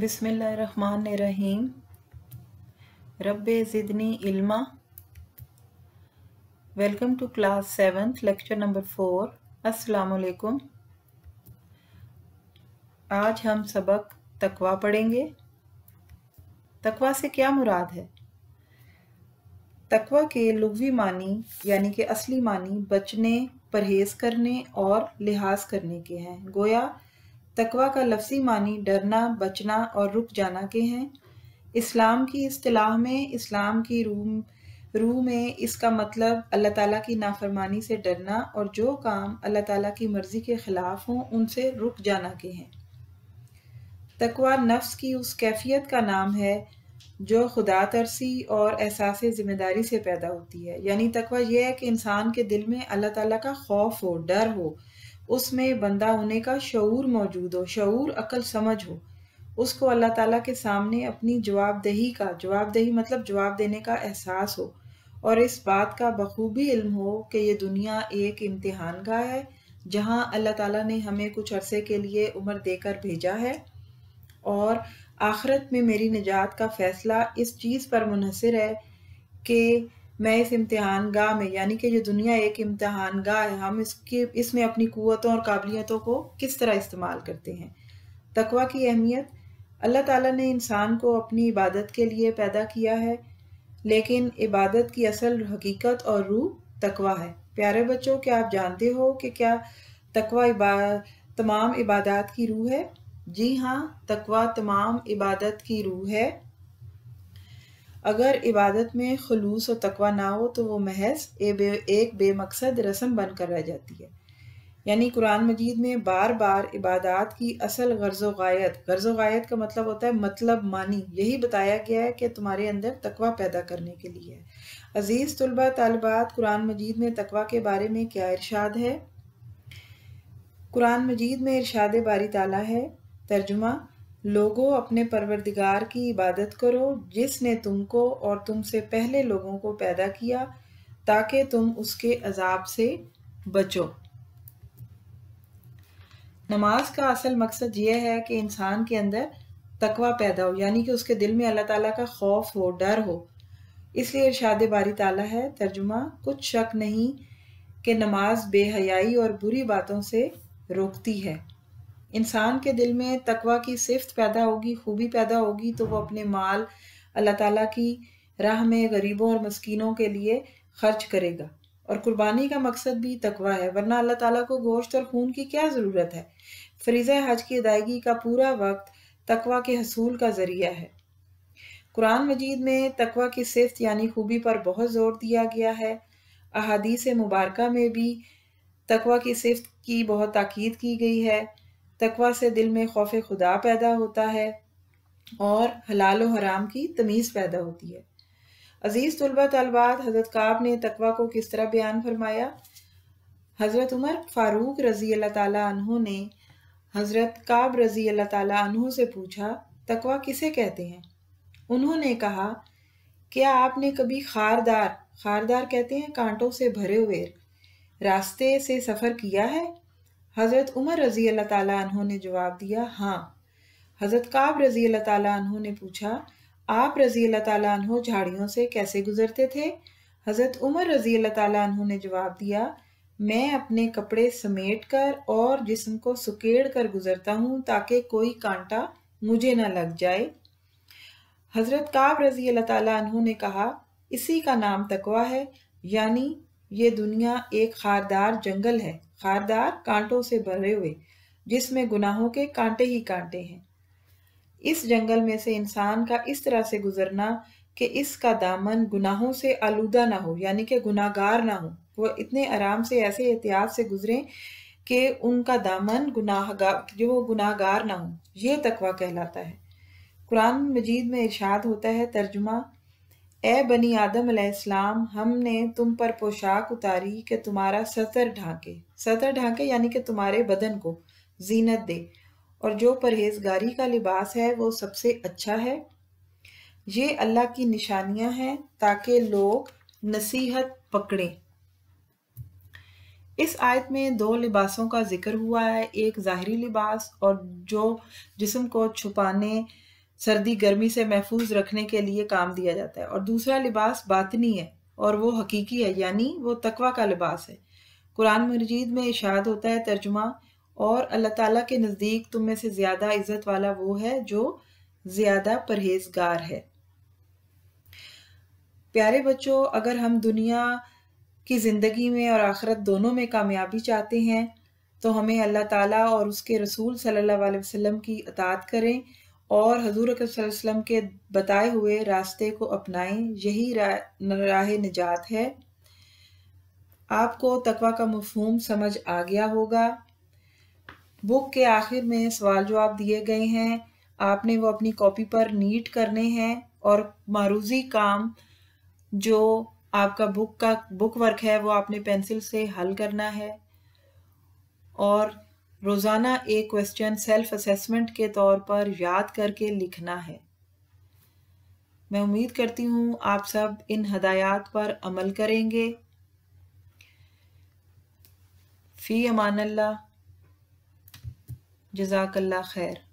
बिसमीम रब ज़िदनी इल्मा welcome to class seventh lecture number four अस्सलाम आज हम सबक तकवा पढ़ेंगे तकवा से क्या मुराद है तकवा के लुवी मानी यानी कि असली मानी बचने परहेज़ करने और लिहाज करने के हैं गोया तकवा का लफ्सी मानी डरना बचना और रुक जाना के हैं इस्लाम की असलाह में इस्लाम की रूम रूह में इसका मतलब अल्लाह ताला की नाफरमानी से डरना और जो काम अल्लाह ताला की मर्ज़ी के ख़िलाफ़ हों उनसे रुक जाना के हैं तकवा नफ्स की उस कैफियत का नाम है जो खुदा तरसी और एहसास ज़िम्मेदारी से पैदा होती है यानी तकवा यह है कि इंसान के दिल में अल्लाह ताला का खौफ हो डर हो उसमें बंदा होने का शूर मौजूद हो शूर अकल समझ हो उसको अल्लाह ताला के सामने अपनी जवाबदेही का जवाबदेही मतलब जवाब देने का एहसास हो और इस बात का बखूबी इल्म हो कि ये दुनिया एक इम्तहान का है जहाँ अल्लाह ताला ने हमें कुछ अरसे के लिए उम्र देकर भेजा है और आखरत में मेरी निजात का फ़ैसला इस चीज़ पर मुनसर है कि मैं इस इम्तहान गाह में यानी कि ये दुनिया एक इम्तहान गाह है हम इसकी इसमें अपनी कुतों और काबिलियतों को किस तरह इस्तेमाल करते हैं तकवा की अहमियत अल्लाह ताला ने इंसान को अपनी इबादत के लिए पैदा किया है लेकिन इबादत की असल हकीकत और रूह तकवा है प्यारे बच्चों क्या आप जानते हो कि क्या तकवा इबा तमाम इबादत की रूह है जी हाँ तकवा तमाम इबादत की रूह है अगर इबादत में खलूस और तकवा ना हो तो वो महज ए बे, एक बेमकसद रस्म बनकर रह जाती है यानी कुरान मजीद में बार बार इबादत की असल गर्ज़ गायत गर्ज़ गायत का मतलब होता है मतलब मानी यही बताया गया है कि तुम्हारे अंदर तकवा पैदा करने के लिए है अज़ीज़ तलबा तलबात कुरान मजीद में तकवा के बारे में क्या इरशाद है कुरान मजीद में इरशाद बारी ताला है तर्जुमा लोगों अपने परवरदिगार की इबादत करो जिसने तुमको और तुमसे पहले लोगों को पैदा किया ताकि तुम उसके अजाब से बचो नमाज का असल मकसद यह है कि इंसान के अंदर तकवा पैदा हो यानी कि उसके दिल में अल्लाह ताला का खौफ हो डर हो इसलिए इर्शाद बारी ताला है तर्जुमा कुछ शक नहीं कि नमाज बेहयाई और बुरी बातों से रोकती है इंसान के दिल में तकवा की सिफत पैदा होगी खूबी पैदा होगी तो वो अपने माल अल्लाह ताला की राह में गरीबों और मस्किनों के लिए खर्च करेगा और कुर्बानी का मकसद भी तकवा है वरना अल्लाह ताला को गोश्त और खून की क्या ज़रूरत है फरीज़ हज की अदायगी का पूरा वक्त तकवा के हसूल का ज़रिया है कुरान मजीद में तकवा की सिफत यानी खूबी पर बहुत ज़ोर दिया गया है अहादीस मुबारक में भी तकवा की सिफत की बहुत ताक़द की गई है तकवा से दिल में खौफ खुदा पैदा होता है और हलाल हराम की तमीज़ पैदा होती है अज़ीज़ तलबा तलबात हज़रत काब ने तकवा को किस तरह बयान फरमाया हज़रत उमर फ़ारूक रज़ी अल्लाह तहों ने हज़रत काब रज़ी अल्लाह तहों से पूछा तकवा किसे कहते हैं उन्होंने कहा क्या आपने कभी खारदार खारदार कहते हैं कांटों से भरे हुए रास्ते से सफ़र किया है हज़रत उमर रज़ी अल्लाह तहों ने जवाब दिया हाँ हज़रत काब रज़ी अल्लाह तहों ने पूछा आप रज़ी अल्लाह तहों झाड़ियों से कैसे गुजरते थे हज़रत उमर रज़ी अल्लाह तहों ने जवाब दिया मैं अपने कपड़े समेट कर और जिस्म को सुकेड़ कर गुजरता हूँ ताकि कोई कांटा मुझे ना लग जाए हज़रत काब रज़ी अल्लाह तहों ने कहा इसी का नाम तकवा है यानी ये दुनिया एक खारदार जंगल है खारदार कांटों से भरे हुए जिसमें गुनाहों के कांटे ही कांटे हैं इस जंगल में से इंसान का इस तरह से गुजरना कि इसका दामन गुनाहों से आलूदा ना हो यानी कि गुनागार ना हो वो इतने आराम से ऐसे एहतियात से गुजरें कि उनका दामन गुनाहगार जो वो गुनाहगार ना हो ये तकवा कहलाता है कुरान मजीद में इर्शाद होता है तर्जुमा ए बनी आदम अलैहिस्सलाम हमने तुम पर पोशाक उतारी कि तुम्हारा सतर ढांके सतर ढांके यानी कि तुम्हारे बदन को जीनत दे और जो परहेजगारी का लिबास है वो सबसे अच्छा है ये अल्लाह की निशानियां हैं ताकि लोग नसीहत पकड़ें इस आयत में दो लिबासों का जिक्र हुआ है एक ज़ाहरी लिबास और जो जिस्म को छुपाने सर्दी गर्मी से महफूज रखने के लिए काम दिया जाता है और दूसरा लिबास बातनी है और वो हकीकी है यानी वो तकवा का लिबास है कुरान मजीद में इशाद होता है तर्जुमा और अल्लाह ताला के नज़दीक तुम में से ज़्यादा इज़्ज़त वाला वो है जो ज़्यादा परहेजगार है प्यारे बच्चों अगर हम दुनिया की ज़िंदगी में और आखरत दोनों में कामयाबी चाहते हैं तो हमें अल्लाह ताला और उसके रसूल सल्लल्लाहु अलैहि वसल्लम की अतात करें और हजूर वसल्लम के बताए हुए रास्ते को अपनाएं यही राह निजात है आपको तकवा का मफहम समझ आ गया होगा बुक के आखिर में सवाल जवाब दिए गए हैं आपने वो अपनी कॉपी पर नीट करने हैं और मारूजी काम जो आपका बुक का बुक वर्क है वो आपने पेंसिल से हल करना है और रोज़ाना एक क्वेश्चन सेल्फ असेसमेंट के तौर पर याद करके लिखना है मैं उम्मीद करती हूँ आप सब इन हदायत पर अमल करेंगे फ़ी अमान जजाकल्ला खैर